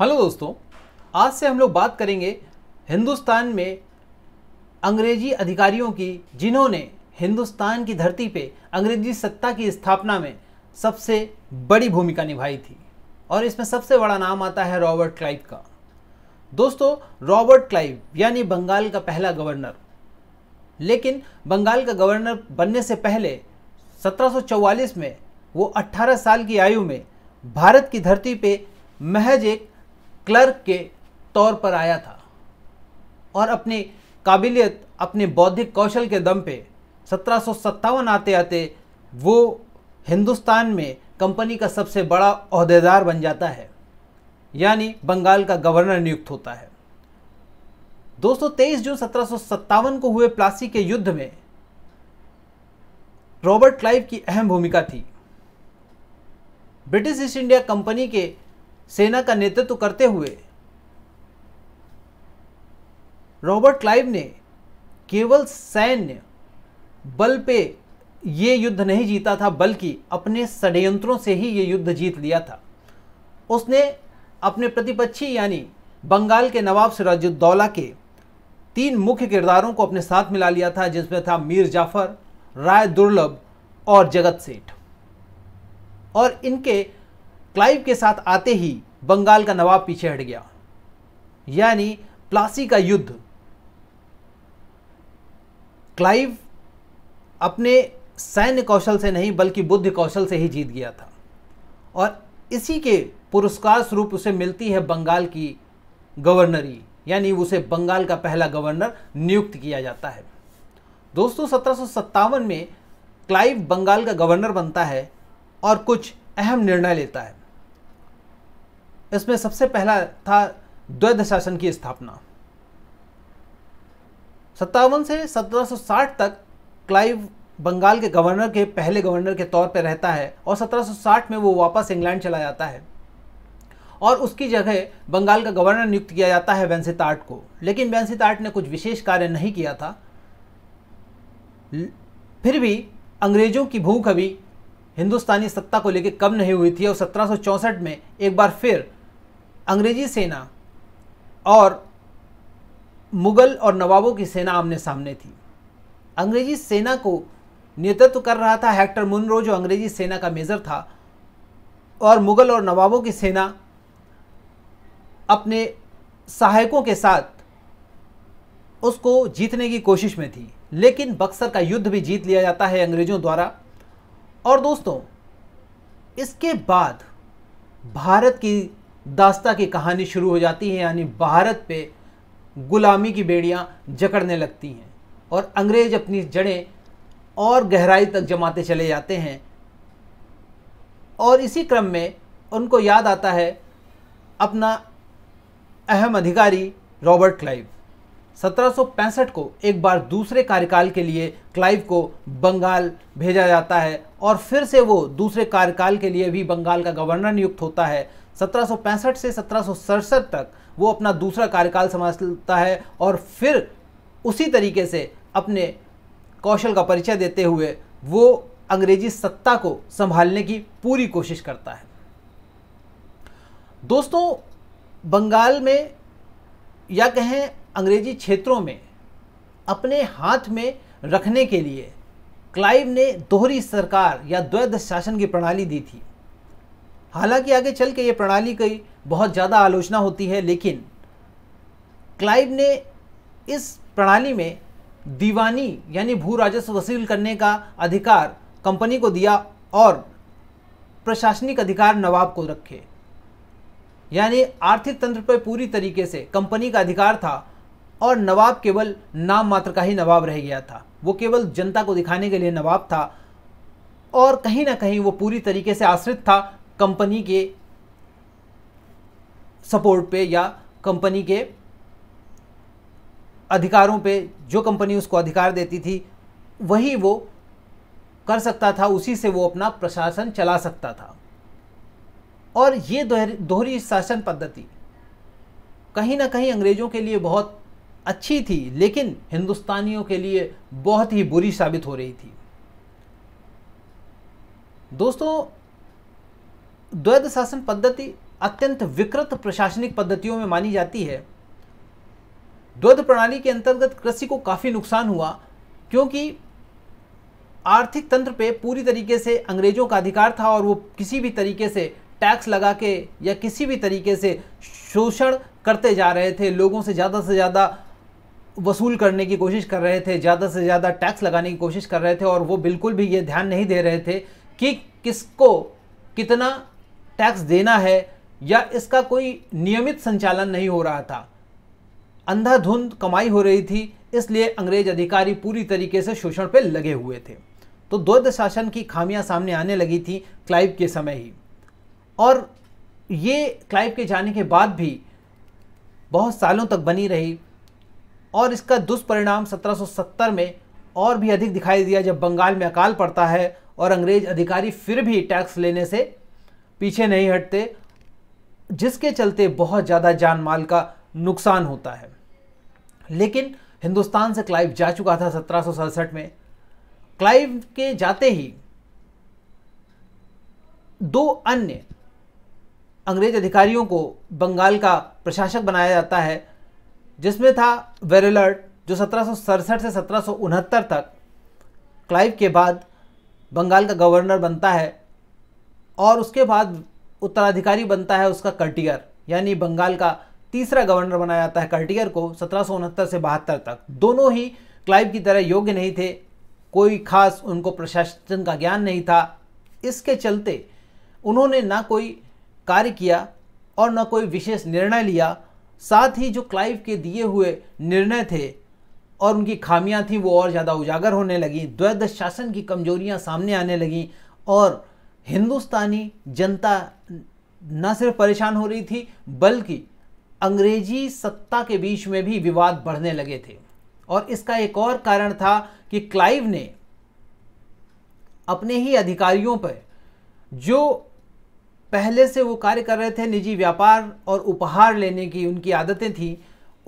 hello दोस्तों आज से हम लोग बात करेंगे हिंदुस्तान में अंग्रेजी अधिकारियों की जिन्होंने हिंदुस्तान की धरती पे अंग्रेजी सत्ता की स्थापना में सबसे बड़ी भूमिका निभाई थी और इसमें सबसे बड़ा नाम आता है रॉबर्ट क्लाइव का दोस्तों रॉबर्ट क्लाइव यानी बंगाल का पहला गवर्नर लेकिन बंगाल का गवर्नर बनने से पहले 1744 में वो 18 साल की आयु में भारत की धरती पे महज एक क्लर्क के तौर पर आया था और अपनी काबिलियत अपने बौद्धिक कौशल के दम पे सत्रह आते आते वो हिंदुस्तान में कंपनी का सबसे बड़ा अहदेदार बन जाता है यानी बंगाल का गवर्नर नियुक्त होता है दोस्तों तेईस जून सत्रह को हुए प्लासी के युद्ध में रॉबर्ट क्लाइव की अहम भूमिका थी ब्रिटिश ईस्ट इंडिया कंपनी के सेना का नेतृत्व करते हुए रॉबर्ट क्लाइव ने केवल सैन्य बल पे ये युद्ध नहीं जीता था बल्कि अपने षडयंत्रों से ही ये युद्ध जीत लिया था उसने अपने प्रतिपक्षी यानी बंगाल के नवाब सिराजुद्दौला के तीन मुख्य किरदारों को अपने साथ मिला लिया था जिसमें था मीर जाफर राय दुर्लभ और जगत सेठ और इनके क्लाइव के साथ आते ही बंगाल का नवाब पीछे हट गया यानी प्लासी का युद्ध क्लाइव अपने सैन्य कौशल से नहीं बल्कि बुद्ध कौशल से ही जीत गया था और इसी के पुरस्कार स्वरूप उसे मिलती है बंगाल की गवर्नरी यानी उसे बंगाल का पहला गवर्नर नियुक्त किया जाता है दोस्तों सत्रह में क्लाइव बंगाल का गवर्नर बनता है और कुछ अहम निर्णय लेता है इसमें सबसे पहला था द्वैध शासन की स्थापना सत्तावन से 1760 तक क्लाइव बंगाल के गवर्नर के पहले गवर्नर के तौर पर रहता है और 1760 में वो वापस इंग्लैंड चला जाता है और उसकी जगह बंगाल का गवर्नर नियुक्त किया जाता है आर्ट को लेकिन आर्ट ने कुछ विशेष कार्य नहीं किया था फिर भी अंग्रेजों की भूख अभी हिंदुस्तानी सत्ता को लेकर कम नहीं हुई थी और सत्रह में एक बार फिर अंग्रेजी सेना और मुग़ल और नवाबों की सेना आमने सामने थी अंग्रेजी सेना को नेतृत्व कर रहा था हेक्टर मुनरो जो अंग्रेजी सेना का मेजर था और मुग़ल और नवाबों की सेना अपने सहायकों के साथ उसको जीतने की कोशिश में थी लेकिन बक्सर का युद्ध भी जीत लिया जाता है अंग्रेज़ों द्वारा और दोस्तों इसके बाद भारत की दास्ता की कहानी शुरू हो जाती है यानी भारत पे गुलामी की बेड़ियाँ जकड़ने लगती हैं और अंग्रेज अपनी जड़ें और गहराई तक जमाते चले जाते हैं और इसी क्रम में उनको याद आता है अपना अहम अधिकारी रॉबर्ट क्लाइव 1765 को एक बार दूसरे कार्यकाल के लिए क्लाइव को बंगाल भेजा जाता है और फिर से वो दूसरे कार्यकाल के लिए भी बंगाल का गवर्नर नियुक्त होता है सत्रह से सत्रह तक वो अपना दूसरा कार्यकाल संभालता है और फिर उसी तरीके से अपने कौशल का परिचय देते हुए वो अंग्रेजी सत्ता को संभालने की पूरी कोशिश करता है दोस्तों बंगाल में या कहें अंग्रेजी क्षेत्रों में अपने हाथ में रखने के लिए क्लाइव ने दोहरी सरकार या द्वैध शासन की प्रणाली दी थी हालांकि आगे चल के ये प्रणाली की बहुत ज़्यादा आलोचना होती है लेकिन क्लाइव ने इस प्रणाली में दीवानी यानी भू राजस्व वसूल करने का अधिकार कंपनी को दिया और प्रशासनिक अधिकार नवाब को रखे यानी आर्थिक तंत्र पर पूरी तरीके से कंपनी का अधिकार था और नवाब केवल नाम मात्र का ही नवाब रह गया था वो केवल जनता को दिखाने के लिए नवाब था और कहीं ना कहीं वो पूरी तरीके से आश्रित था कंपनी के सपोर्ट पे या कंपनी के अधिकारों पे जो कंपनी उसको अधिकार देती थी वही वो कर सकता था उसी से वो अपना प्रशासन चला सकता था और ये दोहरी शासन पद्धति कहीं ना कहीं अंग्रेज़ों के लिए बहुत अच्छी थी लेकिन हिंदुस्तानियों के लिए बहुत ही बुरी साबित हो रही थी दोस्तों द्वैध शासन पद्धति अत्यंत विकृत प्रशासनिक पद्धतियों में मानी जाती है द्वैध प्रणाली के अंतर्गत कृषि को काफ़ी नुकसान हुआ क्योंकि आर्थिक तंत्र पे पूरी तरीके से अंग्रेजों का अधिकार था और वो किसी भी तरीके से टैक्स लगा के या किसी भी तरीके से शोषण करते जा रहे थे लोगों से ज़्यादा से ज़्यादा वसूल करने की कोशिश कर रहे थे ज़्यादा से ज़्यादा टैक्स लगाने की कोशिश कर रहे थे और वो बिल्कुल भी ये ध्यान नहीं दे रहे थे कि किसको कितना टैक्स देना है या इसका कोई नियमित संचालन नहीं हो रहा था अंधाधुंध कमाई हो रही थी इसलिए अंग्रेज अधिकारी पूरी तरीके से शोषण पर लगे हुए थे तो द्वैध शासन की खामियां सामने आने लगी थी क्लाइव के समय ही और ये क्लाइव के जाने के बाद भी बहुत सालों तक बनी रही और इसका दुष्परिणाम 1770 में और भी अधिक दिखाई दिया जब बंगाल में अकाल पड़ता है और अंग्रेज अधिकारी फिर भी टैक्स लेने से पीछे नहीं हटते जिसके चलते बहुत ज़्यादा जान माल का नुकसान होता है लेकिन हिंदुस्तान से क्लाइव जा चुका था सत्रह में क्लाइव के जाते ही दो अन्य अंग्रेज अधिकारियों को बंगाल का प्रशासक बनाया जाता है जिसमें था वेरेलर्ट जो सत्रह से सत्रह तक क्लाइव के बाद बंगाल का गवर्नर बनता है और उसके बाद उत्तराधिकारी बनता है उसका कर्टियर यानी बंगाल का तीसरा गवर्नर बनाया जाता है कर्टियर को सत्रह से बहत्तर तक दोनों ही क्लाइव की तरह योग्य नहीं थे कोई खास उनको प्रशासन का ज्ञान नहीं था इसके चलते उन्होंने ना कोई कार्य किया और ना कोई विशेष निर्णय लिया साथ ही जो क्लाइव के दिए हुए निर्णय थे और उनकी खामियां थीं वो और ज़्यादा उजागर होने लगी द्वैध शासन की कमजोरियां सामने आने लगीं और हिंदुस्तानी जनता न सिर्फ परेशान हो रही थी बल्कि अंग्रेजी सत्ता के बीच में भी विवाद बढ़ने लगे थे और इसका एक और कारण था कि क्लाइव ने अपने ही अधिकारियों पर जो पहले से वो कार्य कर रहे थे निजी व्यापार और उपहार लेने की उनकी आदतें थी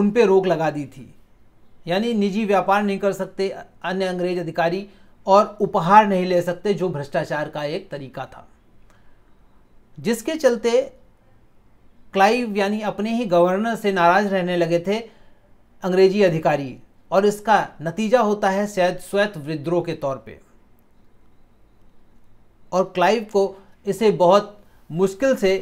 उन पर रोक लगा दी थी यानी निजी व्यापार नहीं कर सकते अन्य अंग्रेज अधिकारी और उपहार नहीं ले सकते जो भ्रष्टाचार का एक तरीका था जिसके चलते क्लाइव यानी अपने ही गवर्नर से नाराज रहने लगे थे अंग्रेजी अधिकारी और इसका नतीजा होता है शायद श्वेत विद्रोह के तौर पे और क्लाइव को इसे बहुत मुश्किल से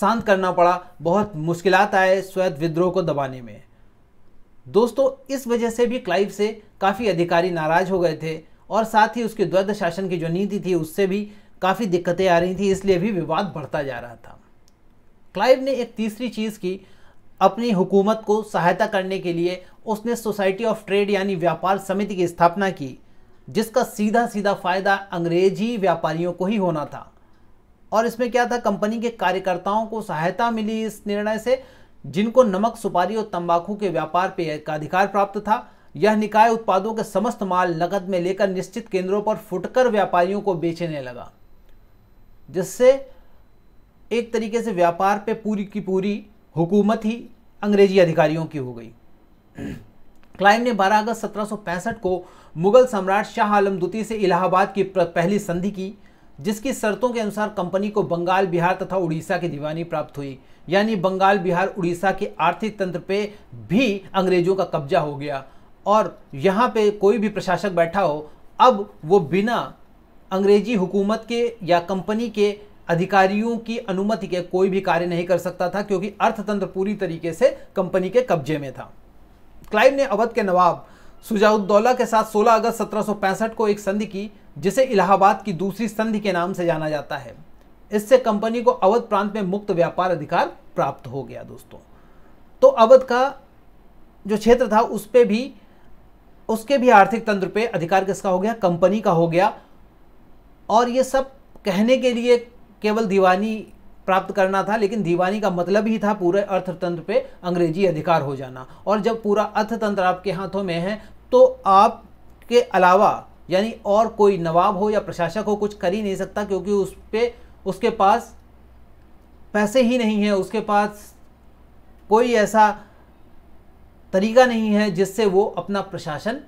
शांत करना पड़ा बहुत मुश्किलात आए श्वेत विद्रोह को दबाने में दोस्तों इस वजह से भी क्लाइव से काफ़ी अधिकारी नाराज हो गए थे और साथ ही उसके द्वैध शासन की जो नीति थी उससे भी काफ़ी दिक्कतें आ रही थी इसलिए भी विवाद बढ़ता जा रहा था क्लाइव ने एक तीसरी चीज़ की अपनी हुकूमत को सहायता करने के लिए उसने सोसाइटी ऑफ ट्रेड यानी व्यापार समिति की स्थापना की जिसका सीधा सीधा फायदा अंग्रेजी व्यापारियों को ही होना था और इसमें क्या था कंपनी के कार्यकर्ताओं को सहायता मिली इस निर्णय से जिनको नमक सुपारी और तंबाकू के व्यापार पे का अधिकार प्राप्त था यह निकाय उत्पादों के समस्त माल नकद में लेकर निश्चित केंद्रों पर फुटकर व्यापारियों को बेचने लगा जिससे एक तरीके से व्यापार पे पूरी की पूरी हुकूमत ही अंग्रेजी अधिकारियों की हो गई क्लाइव ने 12 अगस्त 1765 को मुगल सम्राट शाह आलम द्वितीय से इलाहाबाद की पहली संधि की जिसकी शर्तों के अनुसार कंपनी को बंगाल बिहार तथा उड़ीसा की दीवानी प्राप्त हुई यानी बंगाल बिहार उड़ीसा के आर्थिक तंत्र पे भी अंग्रेजों का कब्जा हो गया और यहाँ पे कोई भी प्रशासक बैठा हो अब वो बिना अंग्रेजी हुकूमत के या कंपनी के अधिकारियों की अनुमति के कोई भी कार्य नहीं कर सकता था क्योंकि अर्थतंत्र पूरी तरीके से कंपनी के कब्जे में था क्लाइव ने अवध के नवाब सुजाउद्दौला के साथ 16 अगस्त 1765 को एक संधि की जिसे इलाहाबाद की दूसरी संधि के नाम से जाना जाता है इससे कंपनी को अवध प्रांत में मुक्त व्यापार अधिकार प्राप्त हो गया दोस्तों तो अवध का जो क्षेत्र था उस पर भी उसके भी आर्थिक तंत्र पे अधिकार किसका हो गया कंपनी का हो गया और ये सब कहने के लिए केवल दीवानी प्राप्त करना था लेकिन दीवानी का मतलब ही था पूरे अर्थतंत्र पे अंग्रेजी अधिकार हो जाना और जब पूरा अर्थतंत्र आपके हाथों में है तो आपके अलावा यानी और कोई नवाब हो या प्रशासक हो कुछ कर ही नहीं सकता क्योंकि उस पर उसके पास पैसे ही नहीं है उसके पास कोई ऐसा तरीका नहीं है जिससे वो अपना प्रशासन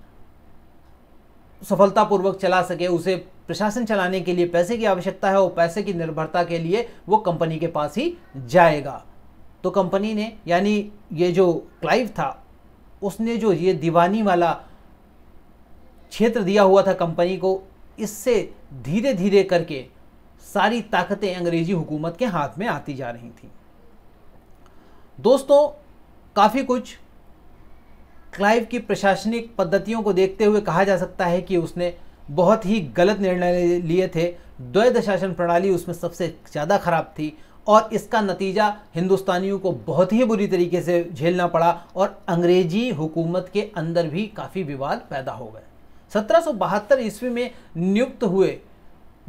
सफलतापूर्वक चला सके उसे प्रशासन चलाने के लिए पैसे की आवश्यकता है और पैसे की निर्भरता के लिए वो कंपनी के पास ही जाएगा तो कंपनी ने यानी ये जो क्लाइव था उसने जो ये दीवानी वाला क्षेत्र दिया हुआ था कंपनी को इससे धीरे धीरे करके सारी ताकतें अंग्रेजी हुकूमत के हाथ में आती जा रही थी दोस्तों काफ़ी कुछ क्लाइव की प्रशासनिक पद्धतियों को देखते हुए कहा जा सकता है कि उसने बहुत ही गलत निर्णय लिए थे द्वैध शासन प्रणाली उसमें सबसे ज़्यादा खराब थी और इसका नतीजा हिंदुस्तानियों को बहुत ही बुरी तरीके से झेलना पड़ा और अंग्रेजी हुकूमत के अंदर भी काफ़ी विवाद पैदा हो गए सत्रह ईस्वी में नियुक्त हुए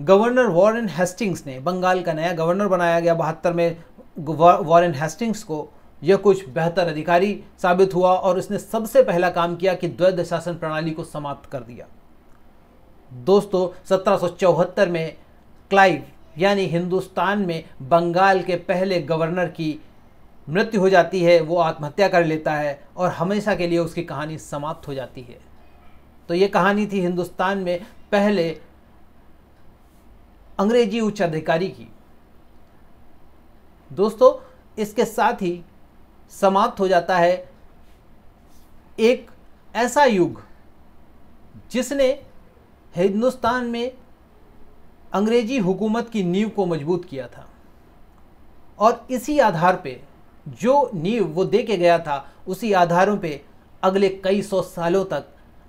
गवर्नर वॉरेन हेस्टिंग्स ने बंगाल का नया गवर्नर बनाया गया बहत्तर में वॉरेन हेस्टिंग्स को यह कुछ बेहतर अधिकारी साबित हुआ और उसने सबसे पहला काम किया कि द्वैध शासन प्रणाली को समाप्त कर दिया दोस्तों सत्रह में क्लाइव यानी हिंदुस्तान में बंगाल के पहले गवर्नर की मृत्यु हो जाती है वो आत्महत्या कर लेता है और हमेशा के लिए उसकी कहानी समाप्त हो जाती है तो ये कहानी थी हिंदुस्तान में पहले अंग्रेजी उच्च अधिकारी की दोस्तों इसके साथ ही समाप्त हो जाता है एक ऐसा युग जिसने हिंदुस्तान में अंग्रेजी हुकूमत की नींव को मजबूत किया था और इसी आधार पे जो नींव वो दे के गया था उसी आधारों पे अगले कई सौ सालों तक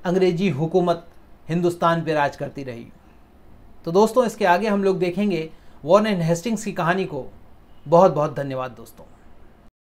अंग्रेजी हुकूमत हिंदुस्तान पर राज करती रही तो दोस्तों इसके आगे हम लोग देखेंगे वॉर्न एंड हेस्टिंग्स की कहानी को बहुत बहुत धन्यवाद दोस्तों